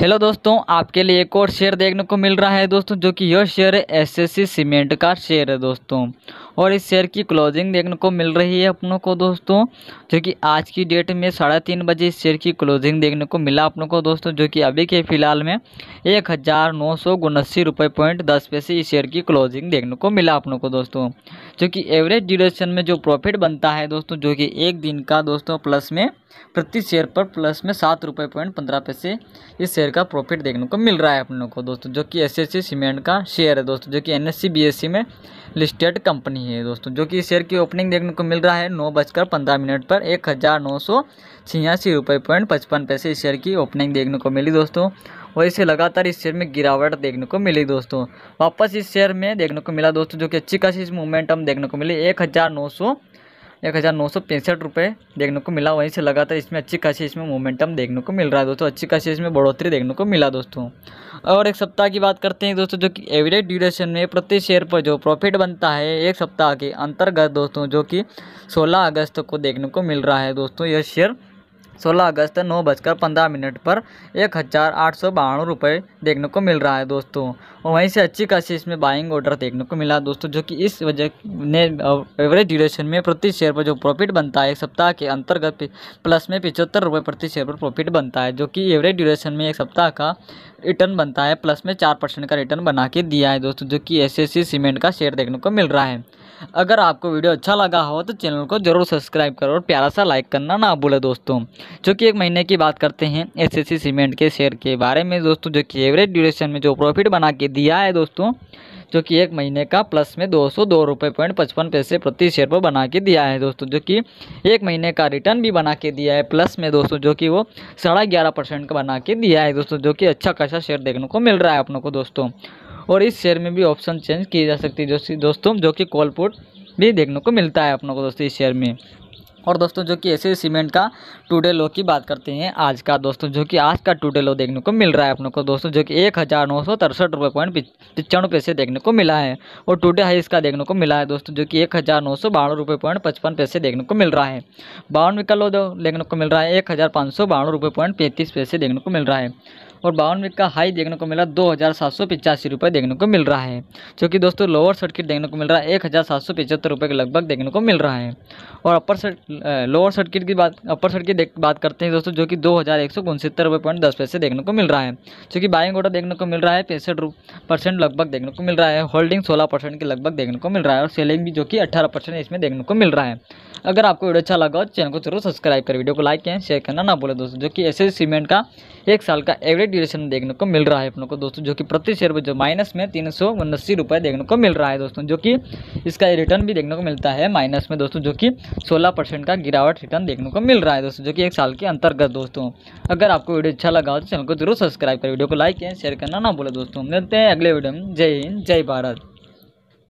hello दोस्तों आपके लिए एक और शेयर देखने को मिल रहा है दोस्तों जो कि यह शेयर है एसएससी सीमेंट का शेयर है दोस्तों और इस शेयर की क्लोजिंग देखने को मिल रही है अपनों को दोस्तों जो कि आज की डेट में साढ़े तीन बजे इस शेयर की क्लोजिंग देखने को मिला अपनों को दोस्तों जो कि अभी के फिलहाल में एक हज़ार नौ सौ उनासी रुपये पॉइंट दस पैसे इस शेयर की क्लोजिंग देखने को मिला अपनों को दोस्तों जो कि एवरेज ड्यूरेशन में जो प्रॉफिट बनता है दोस्तों जो कि एक दिन का दोस्तों प्लस में प्रति शेयर पर प्लस में सात रुपये पॉइंट पंद्रह पैसे इस शेयर का प्रॉफिट देखने को मिल रहा है अपने को दोस्तों जो कि एस सीमेंट का शेयर है दोस्तों जो कि एन एस में लिस्टेड कंपनी है दोस्तों जो कि शेयर की ओपनिंग देखने को मिल रहा है नौ बजकर पंद्रह मिनट पर एक हज़ार नौ सौ छियासी रुपये पॉइंट पचपन पैसे इस शेयर की ओपनिंग देखने को मिली दोस्तों और इसे लगातार इस शेयर में गिरावट देखने को मिली दोस्तों वापस इस शेयर में देखने को मिला दोस्तों जो कि अच्छी खासी इस मूवमेंट हम देखने को मिली एक हज़ार नौ सौ एक हज़ार नौ सौ पैंसठ रुपये देखने को मिला वहीं से लगातार इसमें अच्छी खासी इसमें मोमेंटम देखने को मिल रहा है दोस्तों अच्छी खासी इसमें बढ़ोतरी देखने को मिला दोस्तों और एक सप्ताह की बात करते हैं दोस्तों जो कि एवरेज ड्यूरेशन में प्रति शेयर पर जो प्रॉफिट बनता है एक सप्ताह के अंतर्गत दोस्तों जो कि सोलह अगस्त को देखने को मिल रहा है दोस्तों यह शेयर सोलह अगस्त नौ बजकर पंद्रह मिनट पर एक हज़ार आठ सौ बावन रुपये देखने को मिल रहा है दोस्तों और वहीं से अच्छी खासी इसमें बाइंग ऑर्डर देखने को मिला दोस्तों जो कि इस वजह ने एवरेज ड्यूरेशन में प्रति शेयर पर जो प्रॉफिट बनता है एक सप्ताह के अंतर्गत प्लस में पिचहत्तर रुपये प्रति शेयर पर प्रॉफिट बनता है जो कि एवरेज ड्यूरेशन में एक सप्ताह का रिटर्न बनता है प्लस में चार परसेंट का रिटर्न बना के दिया है दोस्तों जो कि एस सीमेंट का शेयर देखने को मिल रहा है अगर आपको वीडियो अच्छा लगा हो तो चैनल को जरूर सब्सक्राइब करो और प्यारा सा लाइक करना ना भूले दोस्तों जो कि एक महीने की बात करते हैं एसएससी सीमेंट के शेयर के बारे में दोस्तों जो कि एवरेज ड्यूरेशन में जो प्रॉफिट बना के दिया है दोस्तों जो कि एक महीने का प्लस में दो सौ दो रुपये पॉइंट पचपन पैसे प्रति शेयर पर बना के दिया है दोस्तों जो कि एक महीने का रिटर्न भी बना के दिया है प्लस में दोस्तों जो कि वो साढ़ा ग्यारह परसेंट का बना के दिया है दोस्तों जो कि अच्छा खासा शेयर देखने को मिल रहा है अपनों को दोस्तों और इस शेयर में भी ऑप्शन चेंज की जा सकती है दोस्तों जो कि कोलपुट भी देखने को मिलता है अपनों को दोस्तों इस शेयर में और दोस्तों जो कि ऐसे सीमेंट का टूडे लो की बात करते हैं आज का दोस्तों जो कि आज का टूडे लो देखने को मिल रहा है अपनों को दोस्तों जो कि एक हज़ार नौ सौ तिरसठ रुपये पॉइंट पचानवे पैसे देखने को मिला है और टूडे हाई इसका देखने को मिला है दोस्तों जो कि एक हज़ार नौ सौ बावन रुपये पॉइंट पचपन पैसे देखने को मिल रहा है बावन का लो देखने को मिल रहा है एक हज़ार पाँच सौ बावन रुपये पॉइंट पैंतीस पैसे देखने को मिल रहा है और बावन मिनट का हाई देखने को मिला दो हज़ार सात सौ पिचासी रुपये देखने को मिल रहा है जो कि दोस्तों लोअर सर्किट देखने को मिल रहा है एक हज़ार सात सौ रुपये के लगभग देखने को मिल रहा है और अपर सर्ट लोअर सर्किट की बात अपर सर्किट बात करते हैं दोस्तों जो कि दो हज़ार एक सौ रुपये पॉइंट दस पैसे देखने को मिल रहा है जो कि बाइंग ऑर्डर देखने को मिल रहा है पैंसठ परसेंट लगभग देखने को मिल रहा है होल्डिंग सोलह परसेंट के लगभग देखने को मिल रहा है और सेलिंग भी जो कि अठारह परसेंट इसमें देखने को मिल रहा है अगर आपको वीडियो अच्छा लगा हो चैनल को जरूर सब्सक्राइब कर वीडियो को लाइक करें शेयर करना ना बोले दोस्तों जो कि ऐसे सीमेंट का एक साल का एवरेज ड्यूरेशन में देखने को मिल रहा है अपनों को दोस्तों जो कि प्रति शेयर पर जो माइनस में तीन सौ उन्नासी रुपये देखने को मिल रहा है दोस्तों जो कि इसका रिटर्न भी देखने को मिलता है माइनस में दोस्तों जो कि सोलह परसेंट का गिरावट रिटर्न देखने को मिल रहा है दोस्तों जो कि एक साल के अंतर्गत दोस्तों अगर आपको वीडियो अच्छा लगा हो तो चैनल को जरूर सब्सक्राइब करें वीडियो को लाइक एंड शेयर करना ना बोले दोस्तों मिलते हैं अगले वीडियो में जय हिंद जय भारत